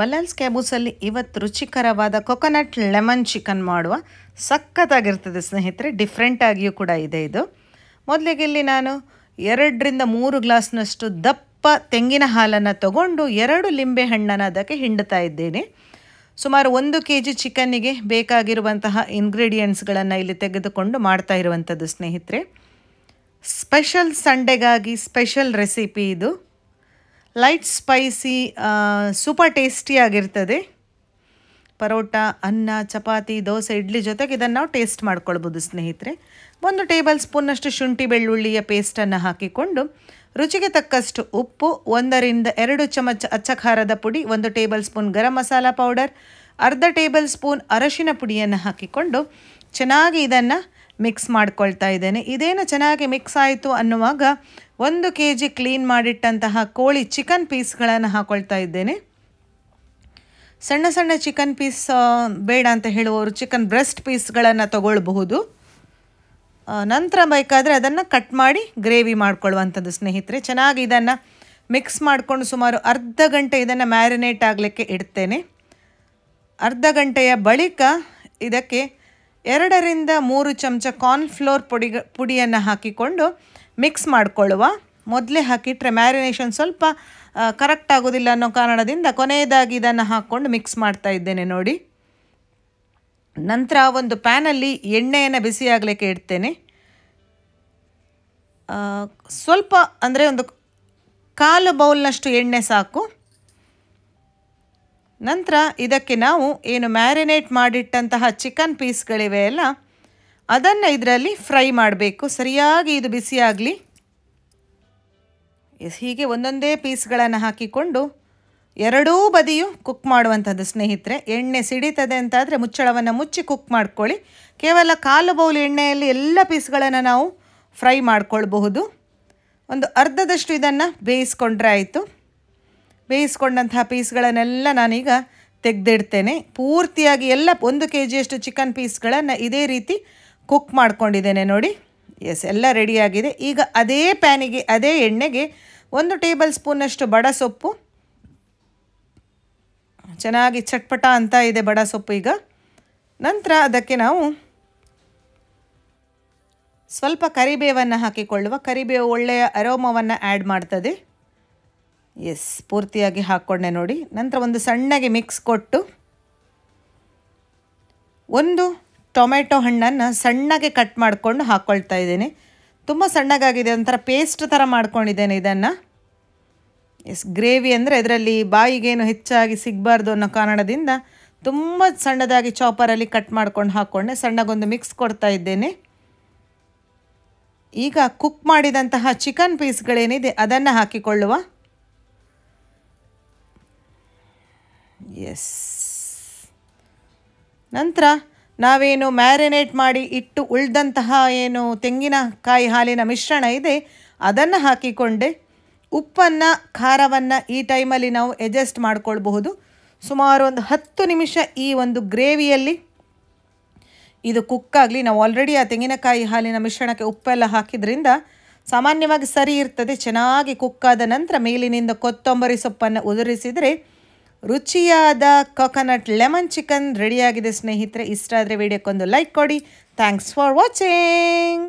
ಬಲ್ಲಾಲ್ಸ್ ಕ್ಯಾಬೂಸಲ್ಲಿ ಇವತ್ತು ರುಚಿಕರವಾದ coconut lemon chicken ಮಾಡುವ ಸಖತ್ತಾಗಿರ್ತದೆ ಸ್ನೇಹಿತರೆ ಡಿಫ್ರೆಂಟಾಗಿಯೂ ಕೂಡ ಇದೆ ಇದು ಮೊದಲಿಗೆ ಇಲ್ಲಿ ನಾನು ಎರಡರಿಂದ ಮೂರು ಗ್ಲಾಸ್ನಷ್ಟು ದಪ್ಪ ತೆಂಗಿನ ಹಾಲನ್ನು ತಗೊಂಡು ಎರಡು ಲಿಂಬೆ ಹಣ್ಣನ್ನು ಅದಕ್ಕೆ ಹಿಂಡ್ತಾ ಇದ್ದೇನೆ ಸುಮಾರು ಒಂದು ಕೆ ಜಿ ಚಿಕನ್ನಿಗೆ ಬೇಕಾಗಿರುವಂತಹ ಇಂಗ್ರೀಡಿಯೆಂಟ್ಸ್ಗಳನ್ನು ಇಲ್ಲಿ ತೆಗೆದುಕೊಂಡು ಮಾಡ್ತಾ ಇರುವಂಥದ್ದು ಸ್ನೇಹಿತರೆ ಸ್ಪೆಷಲ್ ಸಂಡೆಗಾಗಿ ಸ್ಪೆಷಲ್ ರೆಸಿಪಿ ಇದು ಲೈಟ್ ಸ್ಪೈಸಿ ಸೂಪರ್ ಟೇಸ್ಟಿಯಾಗಿರ್ತದೆ ಪರೋಟ ಅನ್ನ ಚಪಾತಿ ದೋಸೆ ಇಡ್ಲಿ ಜೊತೆಗೆ ಇದನ್ನು ನಾವು ಟೇಸ್ಟ್ ಮಾಡ್ಕೊಳ್ಬೋದು ಸ್ನೇಹಿತರೆ ಒಂದು ಟೇಬಲ್ ಸ್ಪೂನಷ್ಟು ಶುಂಠಿ ಬೆಳ್ಳುಳ್ಳಿಯ ಪೇಸ್ಟನ್ನು ಹಾಕಿಕೊಂಡು ರುಚಿಗೆ ತಕ್ಕಷ್ಟು ಉಪ್ಪು ಒಂದರಿಂದ ಎರಡು ಚಮಚ ಅಚ್ಚ ಖಾರದ ಪುಡಿ ಒಂದು tablespoon garam masala powder ಅರ್ಧ ಟೇಬಲ್ ಸ್ಪೂನ್ ಅರಶಿನ ಪುಡಿಯನ್ನು ಹಾಕಿಕೊಂಡು ಚೆನ್ನಾಗಿ ಇದನ್ನು ಮಿಕ್ಸ್ ಮಾಡ್ಕೊಳ್ತಾ ಇದ್ದೇನೆ ಇದೇನು ಚೆನ್ನಾಗಿ ಮಿಕ್ಸ್ ಆಯಿತು ಅನ್ನುವಾಗ ಒಂದು ಕೆ ಜಿ ಕ್ಲೀನ್ ಮಾಡಿಟ್ಟಂತಹ ಕೋಳಿ ಚಿಕನ್ ಪೀಸ್ಗಳನ್ನು ಹಾಕೊಳ್ತಾ ಇದ್ದೇನೆ ಸಣ್ಣ ಸಣ್ಣ ಚಿಕನ್ ಪೀಸ್ ಬೇಡ ಅಂತ ಹೇಳುವವರು ಚಿಕನ್ ಬ್ರೆಸ್ಟ್ ಪೀಸ್ಗಳನ್ನು ತಗೊಳ್ಬಹುದು ನಂತರ ಬೇಕಾದರೆ ಅದನ್ನು ಕಟ್ ಮಾಡಿ ಗ್ರೇವಿ ಮಾಡ್ಕೊಳ್ಳುವಂಥದ್ದು ಸ್ನೇಹಿತರೆ ಚೆನ್ನಾಗಿ ಇದನ್ನು ಮಿಕ್ಸ್ ಮಾಡಿಕೊಂಡು ಸುಮಾರು ಅರ್ಧ ಗಂಟೆ ಇದನ್ನು ಮ್ಯಾರಿನೇಟ್ ಆಗಲಿಕ್ಕೆ ಇಡ್ತೇನೆ ಅರ್ಧ ಗಂಟೆಯ ಬಳಿಕ ಇದಕ್ಕೆ ಎರಡರಿಂದ ಮೂರು ಚಮಚ ಕಾರ್ನ್ಫ್ಲೋರ್ ಪುಡಿ ಪುಡಿಯನ್ನು ಹಾಕಿಕೊಂಡು ಮಿಕ್ಸ್ ಮಾಡಿಕೊಳ್ಳುವ ಮೊದಲೇ ಹಾಕಿಟ್ರೆ ಮ್ಯಾರಿನೇಷನ್ ಸ್ವಲ್ಪ ಕರೆಕ್ಟ್ ಆಗೋದಿಲ್ಲ ಅನ್ನೋ ಕಾರಣದಿಂದ ಕೊನೆಯದಾಗಿ ಇದನ್ನು ಹಾಕ್ಕೊಂಡು ಮಿಕ್ಸ್ ಮಾಡ್ತಾ ಇದ್ದೇನೆ ನೋಡಿ ನಂತರ ಒಂದು ಪ್ಯಾನಲ್ಲಿ ಎಣ್ಣೆಯನ್ನು ಬಿಸಿಯಾಗಲಿಕ್ಕೆ ಇಡ್ತೇನೆ ಸ್ವಲ್ಪ ಅಂದರೆ ಒಂದು ಕಾಲು ಬೌಲ್ನಷ್ಟು ಎಣ್ಣೆ ಸಾಕು ನಂತರ ಇದಕ್ಕೆ ನಾವು ಏನು ಮ್ಯಾರಿನೇಟ್ ಮಾಡಿಟ್ಟಂತಹ ಚಿಕನ್ ಪೀಸ್ಗಳಿವೆ ಅಲ್ಲ ಅದನ್ನು ಇದರಲ್ಲಿ ಫ್ರೈ ಮಾಡಬೇಕು ಸರಿಯಾಗಿ ಇದು ಬಿಸಿಯಾಗಲಿ ಹೀಗೆ ಒಂದೊಂದೇ ಪೀಸ್ಗಳನ್ನು ಹಾಕಿಕೊಂಡು ಎರಡೂ ಬದಿಯು ಕುಕ್ ಮಾಡುವಂಥದ್ದು ಸ್ನೇಹಿತರೆ ಎಣ್ಣೆ ಸಿಡಿತದೆ ಅಂತಾದರೆ ಮುಚ್ಚಳವನ್ನು ಮುಚ್ಚಿ ಕುಕ್ ಮಾಡ್ಕೊಳ್ಳಿ ಕೇವಲ ಕಾಲು ಬೌಲ್ ಎಣ್ಣೆಯಲ್ಲಿ ಎಲ್ಲ ಪೀಸ್ಗಳನ್ನು ನಾವು ಫ್ರೈ ಮಾಡಿಕೊಳ್ಬಹುದು ಒಂದು ಅರ್ಧದಷ್ಟು ಇದನ್ನು ಬೇಯಿಸ್ಕೊಂಡ್ರೆ ಆಯಿತು ಬೇಯಿಸ್ಕೊಂಡಂತಹ ಪೀಸ್ಗಳನ್ನೆಲ್ಲ ನಾನೀಗ ತೆಗೆದಿಡ್ತೇನೆ ಪೂರ್ತಿಯಾಗಿ ಎಲ್ಲ ಒಂದು ಕೆ ಜಿಯಷ್ಟು ಚಿಕನ್ ಪೀಸ್ಗಳನ್ನು ಇದೇ ರೀತಿ ಕುಕ್ ಮಾಡ್ಕೊಂಡಿದ್ದೇನೆ ನೋಡಿ ಎಸ್ ಎಲ್ಲ ರೆಡಿಯಾಗಿದೆ ಈಗ ಅದೇ ಪ್ಯಾನಿಗೆ ಅದೇ ಎಣ್ಣೆಗೆ ಒಂದು ಟೇಬಲ್ ಸ್ಪೂನಷ್ಟು ಬಡ ಸೊಪ್ಪು ಚೆನ್ನಾಗಿ ಚಟ್ಪಟ ಅಂತ ಇದೆ ಬಡ ಸೊಪ್ಪು ಈಗ ನಂತರ ಅದಕ್ಕೆ ನಾವು ಸ್ವಲ್ಪ ಕರಿಬೇವನ್ನು ಹಾಕಿಕೊಳ್ಳುವ ಕರಿಬೇವು ಒಳ್ಳೆಯ ಅರೋಮವನ್ನು ಆ್ಯಡ್ ಮಾಡ್ತದೆ ಎಸ್ ಪೂರ್ತಿಯಾಗಿ ಹಾಕ್ಕೊಂಡೆ ನೋಡಿ ನಂತರ ಒಂದು ಸಣ್ಣಗೆ ಮಿಕ್ಸ್ ಕೊಟ್ಟು ಒಂದು ಟೊಮೆಟೊ ಹಣ್ಣನ್ನು ಸಣ್ಣಗೆ ಕಟ್ ಮಾಡಿಕೊಂಡು ಹಾಕ್ಕೊಳ್ತಾ ಇದ್ದೀನಿ ತುಂಬ ಸಣ್ಣಗಾಗಿದೆ ಒಂಥರ ಪೇಸ್ಟ್ ಥರ ಮಾಡ್ಕೊಂಡಿದ್ದೇನೆ ಇದನ್ನು ಎಸ್ ಗ್ರೇವಿ ಅಂದರೆ ಇದರಲ್ಲಿ ಬಾಯಿಗೇನು ಹೆಚ್ಚಾಗಿ ಸಿಗಬಾರ್ದು ಅನ್ನೋ ಕಾರಣದಿಂದ ತುಂಬ ಸಣ್ಣದಾಗಿ ಚಾಪರಲ್ಲಿ ಕಟ್ ಮಾಡ್ಕೊಂಡು ಹಾಕ್ಕೊಂಡೆ ಸಣ್ಣಗೊಂದು ಮಿಕ್ಸ್ ಕೊಡ್ತಾ ಇದ್ದೇನೆ ಈಗ ಕುಕ್ ಮಾಡಿದಂತಹ ಚಿಕನ್ ಪೀಸ್ಗಳೇನಿದೆ ಅದನ್ನು ಹಾಕಿಕೊಳ್ಳುವ ಎಸ್ ನಂತರ ನಾವೇನು ಮ್ಯಾರಿನೇಟ್ ಮಾಡಿ ಇಟ್ಟು ಉಳ್ದಂತಹ ಏನು ತೆಂಗಿನಕಾಯಿ ಹಾಲಿನ ಮಿಶ್ರಣ ಇದೆ ಅದನ್ನು ಹಾಕಿಕೊಂಡೆ ಉಪ್ಪನ್ನು ಖಾರವನ್ನು ಈ ಟೈಮಲ್ಲಿ ನಾವು ಅಡ್ಜಸ್ಟ್ ಮಾಡಿಕೊಳ್ಬಹುದು ಸುಮಾರು ಒಂದು ಹತ್ತು ನಿಮಿಷ ಈ ಒಂದು ಗ್ರೇವಿಯಲ್ಲಿ ಇದು ಕುಕ್ಕಾಗಲಿ ನಾವು ಆಲ್ರೆಡಿ ಆ ತೆಂಗಿನಕಾಯಿ ಹಾಲಿನ ಮಿಶ್ರಣಕ್ಕೆ ಉಪ್ಪೆಲ್ಲ ಹಾಕಿದ್ರಿಂದ ಸಾಮಾನ್ಯವಾಗಿ ಸರಿ ಇರ್ತದೆ ಚೆನ್ನಾಗಿ ಕುಕ್ಕಾದ ನಂತರ ಮೇಲಿನಿಂದ ಕೊತ್ತಂಬರಿ ಸೊಪ್ಪನ್ನು ಉದುರಿಸಿದರೆ ರುಚಿಯಾದ ಕೊಕೊನಟ್ ಲೆಮನ್ ಚಿಕನ್ ರೆಡಿಯಾಗಿದೆ ಸ್ನೇಹಿತರೆ ಇಷ್ಟ ಆದರೆ ವಿಡಿಯೋಕ್ಕೊಂದು ಲೈಕ್ ಕೊಡಿ ಥ್ಯಾಂಕ್ಸ್ ಫಾರ್ ವಾಚಿಂಗ್